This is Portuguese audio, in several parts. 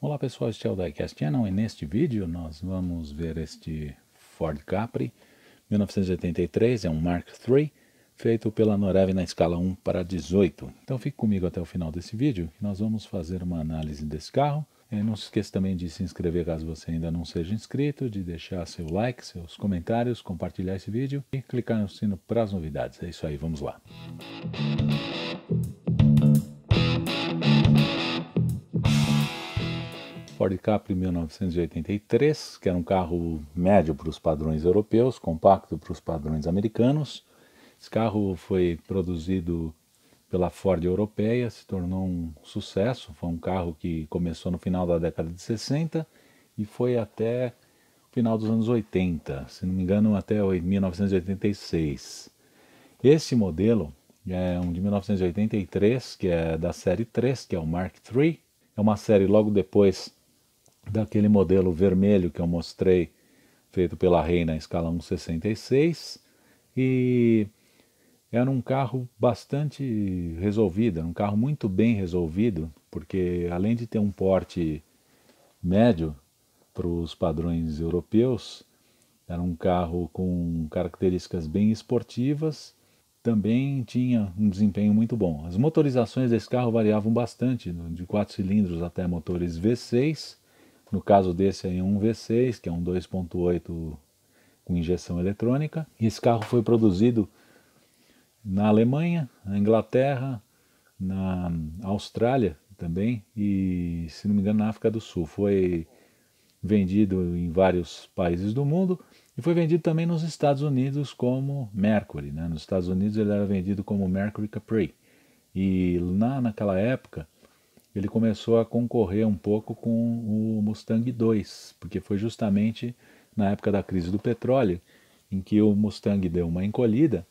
Olá pessoal, este é o Diecast Channel e neste vídeo nós vamos ver este Ford Capri 1983, é um Mark III, feito pela Norev na escala 1 para 18. Então fique comigo até o final desse vídeo que nós vamos fazer uma análise desse carro. E é, não se esqueça também de se inscrever caso você ainda não seja inscrito, de deixar seu like, seus comentários, compartilhar esse vídeo e clicar no sino para as novidades. É isso aí, vamos lá! Música Ford Capri 1983, que era um carro médio para os padrões europeus, compacto para os padrões americanos. Esse carro foi produzido pela Ford europeia, se tornou um sucesso. Foi um carro que começou no final da década de 60 e foi até o final dos anos 80, se não me engano, até 1986. Esse modelo é um de 1983, que é da série 3, que é o Mark III. É uma série logo depois daquele modelo vermelho que eu mostrei, feito pela Reina em escala 1,66, e era um carro bastante resolvido, um carro muito bem resolvido, porque além de ter um porte médio para os padrões europeus, era um carro com características bem esportivas, também tinha um desempenho muito bom. As motorizações desse carro variavam bastante, de 4 cilindros até motores V6, no caso desse é um V6, que é um 2.8 com injeção eletrônica. E esse carro foi produzido na Alemanha, na Inglaterra, na Austrália também e, se não me engano, na África do Sul. Foi vendido em vários países do mundo e foi vendido também nos Estados Unidos como Mercury. Né? Nos Estados Unidos ele era vendido como Mercury Capri. E lá naquela época ele começou a concorrer um pouco com o Mustang 2, porque foi justamente na época da crise do petróleo em que o Mustang deu uma encolhida,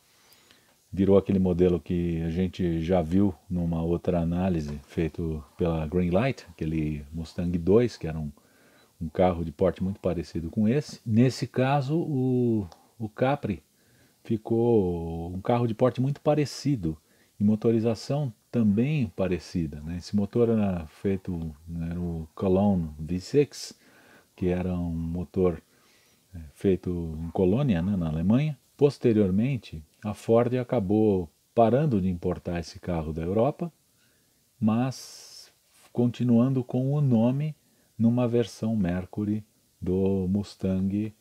virou aquele modelo que a gente já viu numa outra análise feito pela Greenlight, aquele Mustang 2, que era um, um carro de porte muito parecido com esse. Nesse caso, o, o Capri ficou um carro de porte muito parecido em motorização também parecida. Né? Esse motor era feito, era o Cologne V6, que era um motor é, feito em Colônia, né, na Alemanha. Posteriormente, a Ford acabou parando de importar esse carro da Europa, mas continuando com o nome numa versão Mercury do Mustang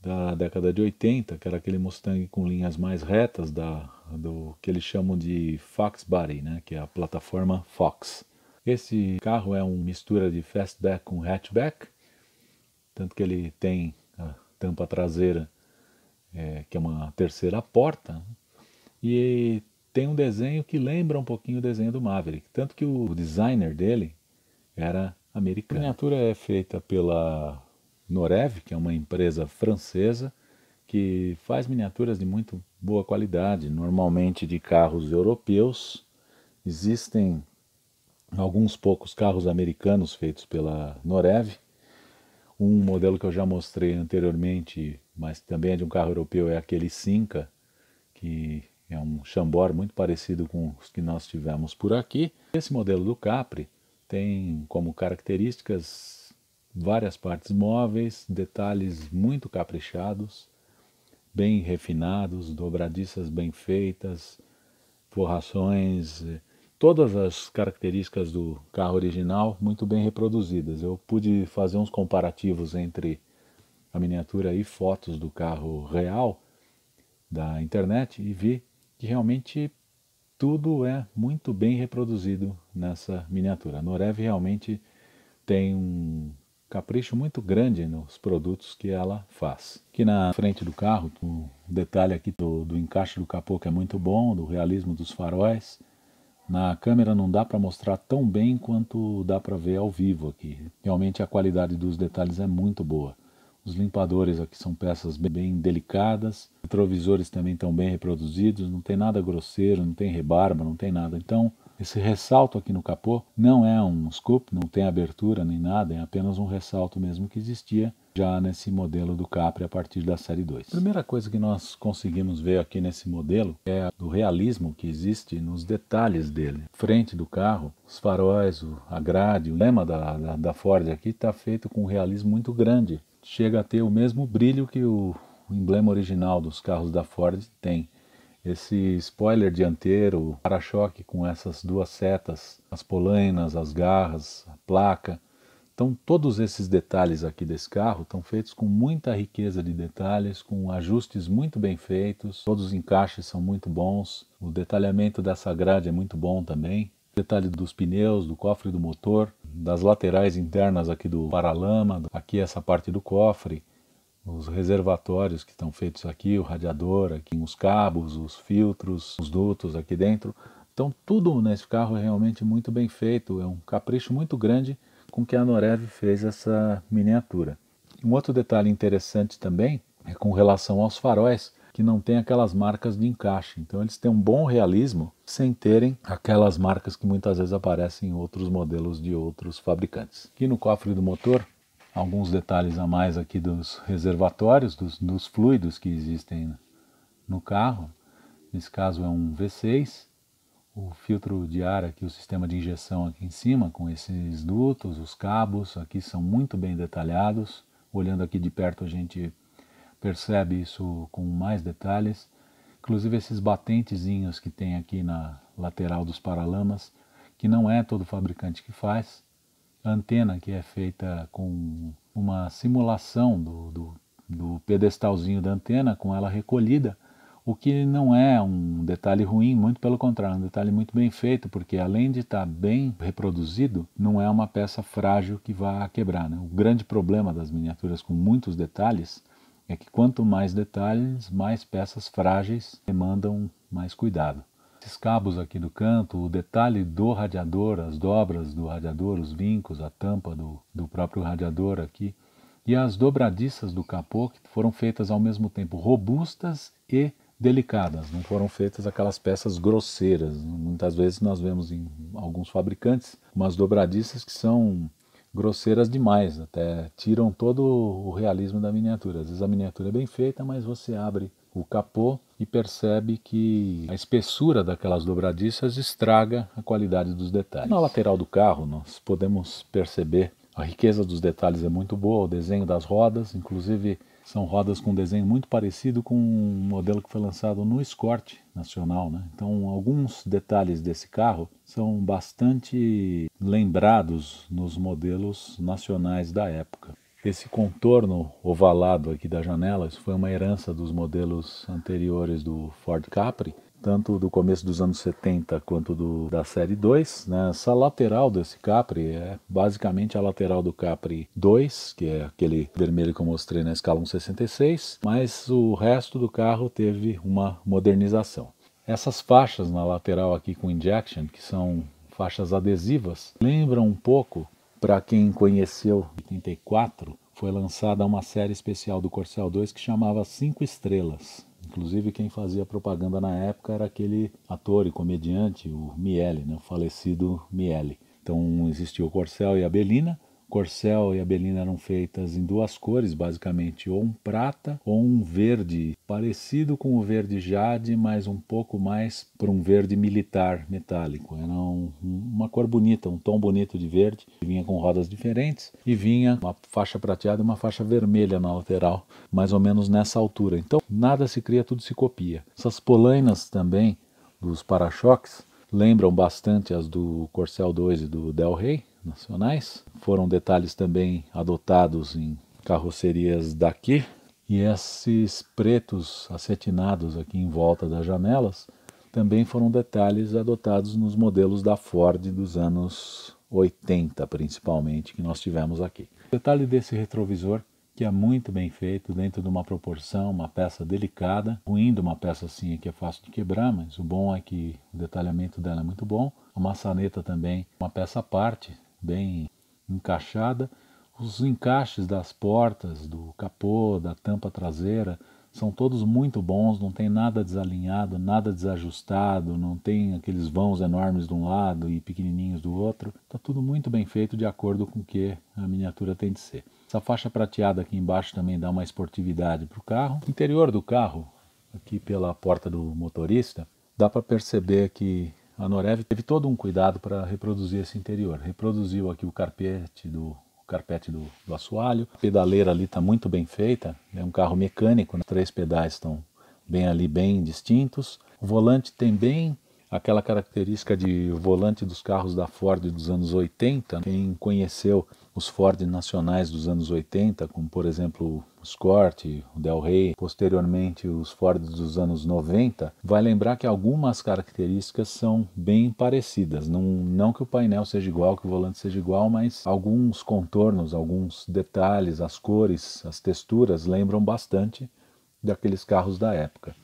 da década de 80, que era aquele Mustang com linhas mais retas da do que eles chamam de Fox Body, né, que é a plataforma Fox. Esse carro é uma mistura de fastback com hatchback, tanto que ele tem a tampa traseira, é, que é uma terceira porta, né, e tem um desenho que lembra um pouquinho o desenho do Maverick, tanto que o designer dele era americano. A miniatura é feita pela Norev, que é uma empresa francesa, que faz miniaturas de muito boa qualidade, normalmente de carros europeus. Existem alguns poucos carros americanos feitos pela Norev. Um modelo que eu já mostrei anteriormente, mas também é de um carro europeu, é aquele Cinca, que é um chambor muito parecido com os que nós tivemos por aqui. Esse modelo do Capri tem como características várias partes móveis, detalhes muito caprichados, bem refinados, dobradiças bem feitas, forrações, todas as características do carro original muito bem reproduzidas. Eu pude fazer uns comparativos entre a miniatura e fotos do carro real da internet e vi que realmente tudo é muito bem reproduzido nessa miniatura. A Norev realmente tem um capricho muito grande nos produtos que ela faz. Aqui na frente do carro, o detalhe aqui do, do encaixe do capô que é muito bom, do realismo dos faróis. Na câmera não dá para mostrar tão bem quanto dá para ver ao vivo aqui. Realmente a qualidade dos detalhes é muito boa. Os limpadores aqui são peças bem delicadas, retrovisores também estão bem reproduzidos, não tem nada grosseiro, não tem rebarba, não tem nada. Então, esse ressalto aqui no capô não é um scoop, não tem abertura nem nada, é apenas um ressalto mesmo que existia já nesse modelo do Capri a partir da série 2. A primeira coisa que nós conseguimos ver aqui nesse modelo é o realismo que existe nos detalhes dele. Frente do carro, os faróis, a grade, o lema da, da, da Ford aqui está feito com um realismo muito grande. Chega a ter o mesmo brilho que o, o emblema original dos carros da Ford tem. Esse spoiler dianteiro, para-choque com essas duas setas, as polainas, as garras, a placa. Então, todos esses detalhes aqui desse carro estão feitos com muita riqueza de detalhes, com ajustes muito bem feitos, todos os encaixes são muito bons, o detalhamento dessa grade é muito bom também. O detalhe dos pneus, do cofre do motor, das laterais internas aqui do paralama, aqui essa parte do cofre, os reservatórios que estão feitos aqui, o radiador, aqui, os cabos, os filtros, os dutos aqui dentro. Então tudo nesse carro é realmente muito bem feito, é um capricho muito grande com que a Norev fez essa miniatura. Um outro detalhe interessante também é com relação aos faróis, que não tem aquelas marcas de encaixe. Então eles têm um bom realismo sem terem aquelas marcas que muitas vezes aparecem em outros modelos de outros fabricantes. Aqui no cofre do motor alguns detalhes a mais aqui dos reservatórios, dos, dos fluidos que existem no carro. Nesse caso é um V6, o filtro de ar aqui, o sistema de injeção aqui em cima, com esses dutos, os cabos aqui são muito bem detalhados. Olhando aqui de perto a gente percebe isso com mais detalhes. Inclusive esses batentezinhos que tem aqui na lateral dos paralamas, que não é todo fabricante que faz antena que é feita com uma simulação do, do, do pedestalzinho da antena, com ela recolhida, o que não é um detalhe ruim, muito pelo contrário, é um detalhe muito bem feito, porque além de estar tá bem reproduzido, não é uma peça frágil que vá quebrar. Né? O grande problema das miniaturas com muitos detalhes é que quanto mais detalhes, mais peças frágeis demandam mais cuidado estes cabos aqui do canto, o detalhe do radiador, as dobras do radiador, os vincos, a tampa do, do próprio radiador aqui, e as dobradiças do capô, que foram feitas ao mesmo tempo robustas e delicadas, não foram feitas aquelas peças grosseiras. Muitas vezes nós vemos em alguns fabricantes umas dobradiças que são grosseiras demais, até tiram todo o realismo da miniatura. Às vezes a miniatura é bem feita, mas você abre o capô e percebe que a espessura daquelas dobradiças estraga a qualidade dos detalhes. Na lateral do carro, nós podemos perceber a riqueza dos detalhes é muito boa, o desenho das rodas, inclusive são rodas com um desenho muito parecido com um modelo que foi lançado no Escort Nacional. Né? Então, alguns detalhes desse carro são bastante lembrados nos modelos nacionais da época. Esse contorno ovalado aqui da janela, isso foi uma herança dos modelos anteriores do Ford Capri, tanto do começo dos anos 70 quanto do, da série 2. Né? Essa lateral desse Capri é basicamente a lateral do Capri 2, que é aquele vermelho que eu mostrei na escala 166, mas o resto do carro teve uma modernização. Essas faixas na lateral aqui com injection, que são faixas adesivas, lembram um pouco para quem conheceu, em 84, foi lançada uma série especial do Corsel 2 que chamava Cinco Estrelas. Inclusive, quem fazia propaganda na época era aquele ator e comediante, o Miele, né? o falecido Miele. Então, existia o Corsel e a Belina, corcel e a belina eram feitas em duas cores, basicamente, ou um prata ou um verde, parecido com o verde jade, mas um pouco mais para um verde militar metálico. Era um, uma cor bonita, um tom bonito de verde, vinha com rodas diferentes e vinha uma faixa prateada e uma faixa vermelha na lateral, mais ou menos nessa altura. Então, nada se cria, tudo se copia. Essas polainas também dos para-choques lembram bastante as do Corcel 2 e do Del Rey, nacionais. Foram detalhes também adotados em carrocerias daqui. E esses pretos acetinados aqui em volta das janelas também foram detalhes adotados nos modelos da Ford dos anos 80, principalmente, que nós tivemos aqui. detalhe desse retrovisor, que é muito bem feito, dentro de uma proporção, uma peça delicada, ruim de uma peça assim é que é fácil de quebrar, mas o bom é que o detalhamento dela é muito bom. A maçaneta também, uma peça à parte, bem encaixada. Os encaixes das portas, do capô, da tampa traseira, são todos muito bons, não tem nada desalinhado, nada desajustado, não tem aqueles vãos enormes de um lado e pequenininhos do outro. Está tudo muito bem feito de acordo com o que a miniatura tem de ser. Essa faixa prateada aqui embaixo também dá uma esportividade para o carro. O interior do carro, aqui pela porta do motorista, dá para perceber que a Norev teve todo um cuidado para reproduzir esse interior. Reproduziu aqui o carpete do o carpete do, do assoalho. A pedaleira ali está muito bem feita, é um carro mecânico, né? três pedais estão bem ali, bem distintos. O volante tem bem aquela característica de volante dos carros da Ford dos anos 80. Quem conheceu os Ford nacionais dos anos 80, como por exemplo o Escort, o Del Rey, posteriormente os Ford dos anos 90, vai lembrar que algumas características são bem parecidas. Não, não que o painel seja igual, que o volante seja igual, mas alguns contornos, alguns detalhes, as cores, as texturas lembram bastante daqueles carros da época.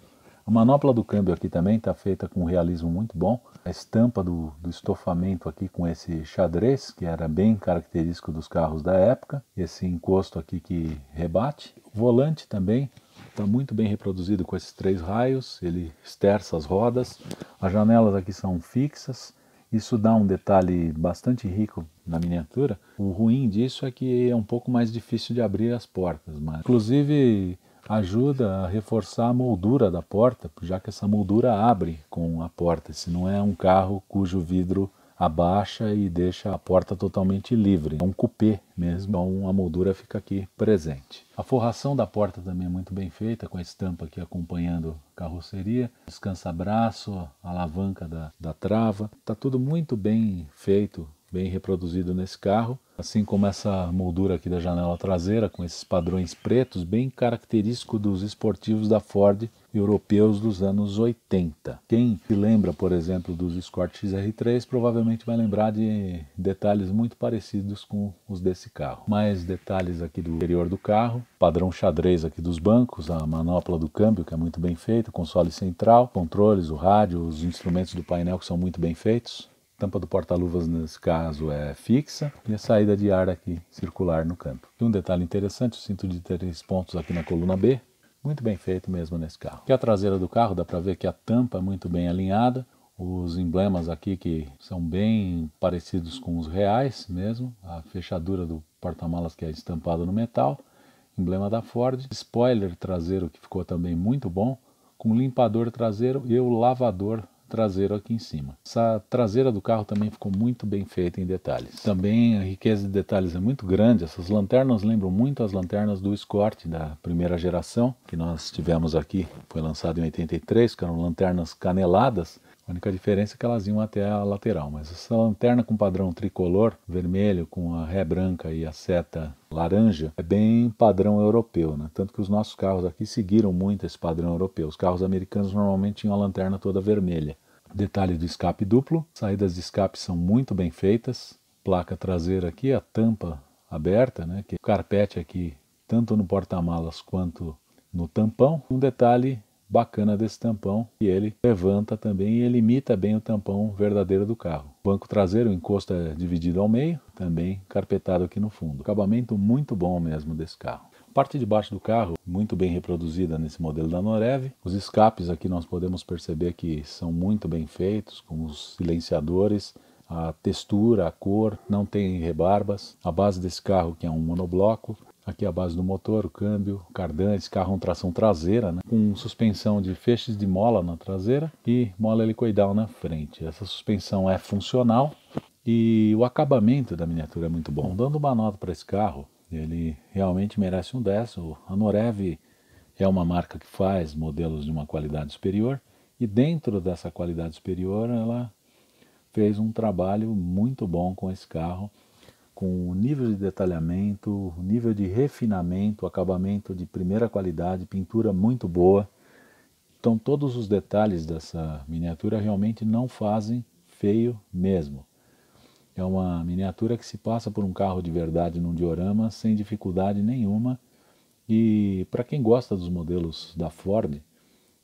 A manopla do câmbio aqui também está feita com um realismo muito bom a estampa do, do, estofamento aqui com esse xadrez, que era bem característico dos carros da época, esse encosto aqui que rebate. O volante também está muito bem reproduzido com esses três raios, ele esterça as rodas, as janelas aqui são fixas, isso dá um detalhe bastante rico na miniatura. O ruim disso é que é um pouco mais difícil de abrir as portas, mas inclusive ajuda a reforçar a moldura da porta, já que essa moldura abre com a porta, se não é um carro cujo vidro abaixa e deixa a porta totalmente livre. É um cupê mesmo, então a moldura fica aqui presente. A forração da porta também é muito bem feita, com a estampa aqui acompanhando a carroceria, descansa-braço, alavanca da, da trava, está tudo muito bem feito bem reproduzido nesse carro, assim como essa moldura aqui da janela traseira com esses padrões pretos, bem característico dos esportivos da Ford europeus dos anos 80. Quem se lembra, por exemplo, dos Escort XR3 provavelmente vai lembrar de detalhes muito parecidos com os desse carro. Mais detalhes aqui do interior do carro, padrão xadrez aqui dos bancos, a manopla do câmbio que é muito bem feita, console central, controles, o rádio, os instrumentos do painel que são muito bem feitos tampa do porta-luvas, nesse caso, é fixa e a saída de ar aqui circular no canto. E um detalhe interessante, o cinto de três pontos aqui na coluna B, muito bem feito mesmo nesse carro. Aqui a traseira do carro, dá para ver que a tampa é muito bem alinhada, os emblemas aqui que são bem parecidos com os reais mesmo, a fechadura do porta-malas que é estampada no metal, emblema da Ford, spoiler traseiro que ficou também muito bom, com limpador traseiro e o lavador traseiro aqui em cima. Essa traseira do carro também ficou muito bem feita em detalhes. Também a riqueza de detalhes é muito grande. Essas lanternas lembram muito as lanternas do Escort da primeira geração que nós tivemos aqui. Foi lançado em 83, que eram lanternas caneladas a única diferença é que elas iam até a lateral, mas essa lanterna com padrão tricolor, vermelho, com a ré branca e a seta laranja, é bem padrão europeu, né? Tanto que os nossos carros aqui seguiram muito esse padrão europeu. Os carros americanos normalmente tinham a lanterna toda vermelha. Detalhe do escape duplo, saídas de escape são muito bem feitas, placa traseira aqui, a tampa aberta, né? Que o carpete aqui, tanto no porta-malas quanto no tampão. Um detalhe bacana desse tampão e ele levanta também e limita bem o tampão verdadeiro do carro. O banco traseiro, o encosto é dividido ao meio, também carpetado aqui no fundo. Acabamento muito bom mesmo desse carro. Parte de baixo do carro, muito bem reproduzida nesse modelo da Norev. Os escapes aqui nós podemos perceber que são muito bem feitos, com os silenciadores, a textura, a cor, não tem rebarbas. A base desse carro que é um monobloco, Aqui é a base do motor, o câmbio, esse carro com tração traseira, né? com suspensão de feixes de mola na traseira e mola helicoidal na frente. Essa suspensão é funcional e o acabamento da miniatura é muito bom. Então, dando uma nota para esse carro, ele realmente merece um 10. A Norev é uma marca que faz modelos de uma qualidade superior e dentro dessa qualidade superior ela fez um trabalho muito bom com esse carro com o nível de detalhamento, nível de refinamento, acabamento de primeira qualidade, pintura muito boa. Então todos os detalhes dessa miniatura realmente não fazem feio mesmo. É uma miniatura que se passa por um carro de verdade num diorama sem dificuldade nenhuma. E para quem gosta dos modelos da Ford,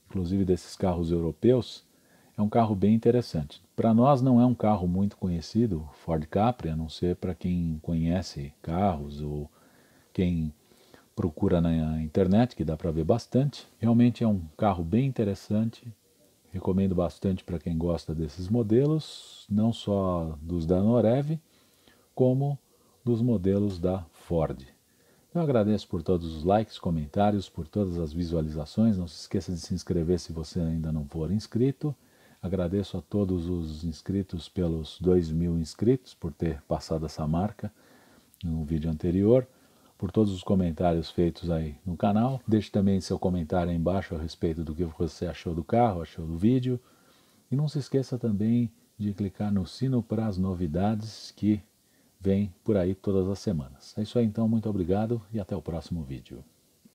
inclusive desses carros europeus, é um carro bem interessante. Para nós não é um carro muito conhecido, Ford Capri, a não ser para quem conhece carros ou quem procura na internet, que dá para ver bastante. Realmente é um carro bem interessante. Recomendo bastante para quem gosta desses modelos, não só dos da Norev, como dos modelos da Ford. Eu agradeço por todos os likes, comentários, por todas as visualizações. Não se esqueça de se inscrever se você ainda não for inscrito. Agradeço a todos os inscritos pelos 2 mil inscritos por ter passado essa marca no vídeo anterior, por todos os comentários feitos aí no canal. Deixe também seu comentário aí embaixo a respeito do que você achou do carro, achou do vídeo. E não se esqueça também de clicar no sino para as novidades que vem por aí todas as semanas. É isso aí então, muito obrigado e até o próximo vídeo.